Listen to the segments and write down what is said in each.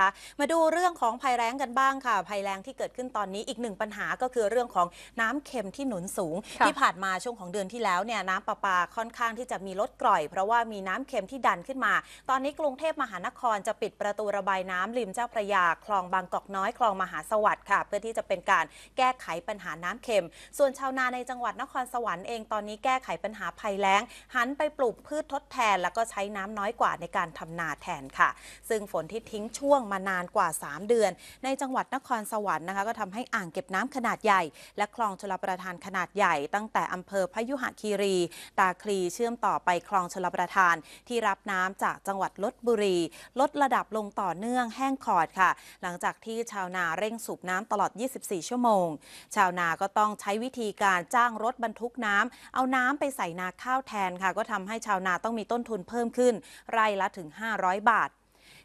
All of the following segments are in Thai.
คะมาดูเรื่องของภัยแรงกันบ้างค่ะ ภัยแรงที่เกิดขึ้นตอนนี้อีกหนึ่งปัญหาก็คือเรื่องของน้ำเค็มที่หนุนสูง ที่ผ่านมาช่วงของเดือนที่แล้วเนี่ยน้ำประปาค่อนข้างที่จะมีลดกร่อย เพราะว่ามีน้ำเค็มที่ดันขึ้นมาตอนนี้กรุงเทพมหานครจะปิดประตูระบายน้ำริมเจ้าพระยาคลองบางกอกน้อยคลองมหาสวัสดิ์ค่ะ เพื่อที่จะเป็นการแก้ไขปัญหาน้ำเค็ม ส่วนชาวนาในจังหวัดนครสวรรค์เองตอนนี้แก้ไขปัญหาภัยแล้ง หันไปปลูกพืชทดแทนแล้วก็ใช้น้ำน้อยกว่าในการทำนาแทนค่ะ ซึ่งฝนที่ทิ้งช่วงมานานกว่า 3 เดือน ในจังหวัดนครสวรรค์นะคะก็ทำให้อ่างเก็บน้ำขนาดใหญ่ และคลองชลประทานขนาดใหญ่ตั้งแต่อำเภอพยุหคีรี ตาคลี เชื่อมต่อไปคลองชลประทาน ที่รับน้ำจากจังหวัดลบบุรี ลดระดับลงต่อเนื่องแห้งขอดค่ะ หลังจากที่ชาวนาเร่งสูบน้ำตลอด 24 ชั่วโมง ชาวนาก็ต้องใช้วิธีการจ้างรถบรรทุกน้ำ เอาน้ำไปใส่นาข้าวแทนค่ะ ก็ทำให้ชาวนาต้องมีต้นทุนเพิ่มขึ้น ไร่ละถึง 500 บาท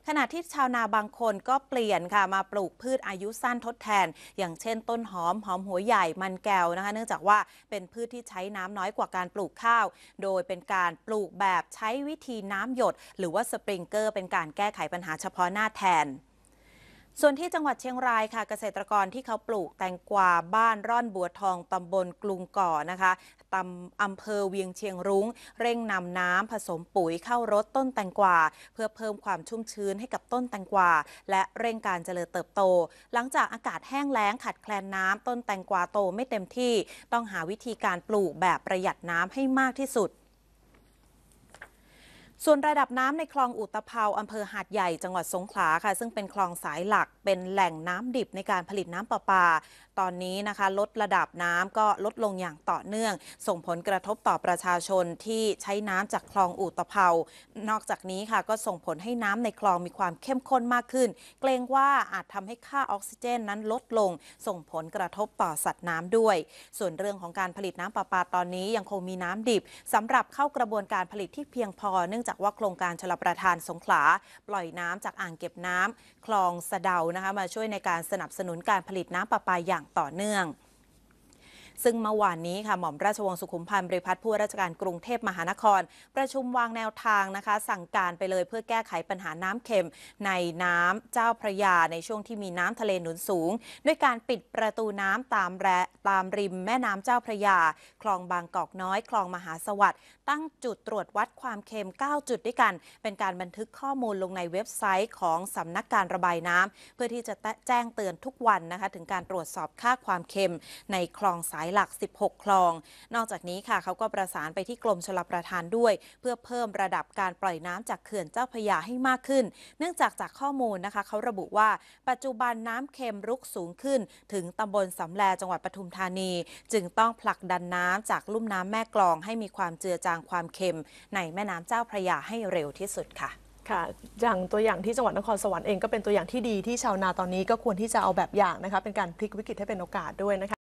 ขณะที่ชาวนาบางคนก็เปลี่ยนค่ะมาปลูกพืชอายุสั้นทดแทน อย่างเช่นต้นหอมหอมหัวใหญ่มันแก้วนะคะเนื่องจากว่าเป็นพืชที่ใช้น้ำน้อยกว่าการปลูกข้าว โดยเป็นการปลูกแบบใช้วิธีน้ำหยด หรือว่าสปริงเกอร์เป็นการแก้ไขปัญหาเฉพาะหน้าแทนส่วนที่จังหวัดเชียงรายค่ะเกษตรกรที่เขาปลูกแตงกวาบ้านร่อนบัวทองตำบลกรุงก่อนะคะตำอำเภอเวียงเชียงรุง้งเร่งนำน้ำผสมปุ๋ยเข้ารดต้นแตงกวาเพื่อเพิ่มความชุ่มชื้นให้กับต้นแตงกวาและเร่งการเจริญเติบโต หลังจากอากาศแห้งแล้งขาดแคลนน้ำต้นแตงกวาโตไม่เต็มที่ต้องหาวิธีการปลูกแบบประหยัดน้ำให้มากที่สุดส่วนระดับน้ำในคลองอุตภา อำเภอหาดใหญ่จังหวัดสงขลาค่ะ ซึ่งเป็นคลองสายหลักเป็นแหล่งน้ำดิบในการผลิตน้ำประปา ตอนนี้นะคะลดระดับน้ำก็ลดลงอย่างต่อเนื่อง ส่งผลกระทบต่อประชาชนที่ใช้น้ำจากคลองอุตภา นอกจากนี้ค่ะก็ส่งผลให้น้ำในคลองมีความเข้มข้นมากขึ้น เกรงว่าอาจทำให้ค่าออกซิเจนนั้นลดลง ส่งผลกระทบต่อสัตว์น้ำด้วย ส่วนเรื่องของการผลิตน้ำประปาตอนนี้ยังคงมีน้ำดิบ สำหรับเข้ากระบวนการผลิตที่เพียงพอเนื่องจากากว่าโครงการชลประทานสงขลาปล่อยน้ำจากอ่างเก็บน้ำ คลองสะเดานะคะมาช่วยในการสนับสนุนการผลิตน้ำประปาอย่างต่อเนื่องซึ่งเมื่อวานนี้ค่ะหม่อม ราชวงศ์สุขุมพันธ์บริพัตรผู้ราชการกรุงเทพมหานคร ประชุมวางแนวทางนะคะ สั่งการไปเลยเพื่อแก้ไขปัญหาน้ำเค็ม ในน้ำเจ้าพระยา ในช่วงที่มีน้ำทะเลหนุนสูงด้วยการปิดประตูน้ำตามแรตามริมแม่น้ำเจ้าพระยา คลองบางกอกน้อย คลองมหาสวัสดิ์ตั้งจุดตรวจวัดความเค็ม 9 จุดด้วยกันเป็นการบันทึกข้อมูลลงในเว็บไซต์ของสำนักการระบายน้ำ เพื่อที่จะแจ้งเตือนทุกวันนะคะถึงการตรวจสอบค่าความเค็ม ในคลองสายายหลัก 16 คลอง นอกจากนี้ค่ะ เขาก็ประสานไปที่กรมชลประทานด้วย เพื่อเพิ่มระดับการปล่อยน้ำจากเขื่อนเจ้าพยาให้มากขึ้น เนื่องจากจากข้อมูลนะคะ เขาระบุว่า ปัจจุบันน้ำเค็มรุกสูงขึ้น ถึงตำบลสำแลจังหวัดปทุมธานี จึงต้องผลักดันน้ำจากลุ่มน้ำแม่กลอง ให้มีความเจือจางความเค็มในแม่น้ำเจ้าพระยาให้เร็วที่สุดค่ะ ค่ะ อย่างตัวอย่างที่จังหวัดนครสวรรค์เองก็เป็นตัวอย่างที่ดีที่ชาวนาตอนนี้ก็ควรที่จะเอาแบบอย่างนะคะเป็นการพลิกวิกฤตให้เป็นโอกาสด้วยนะคะ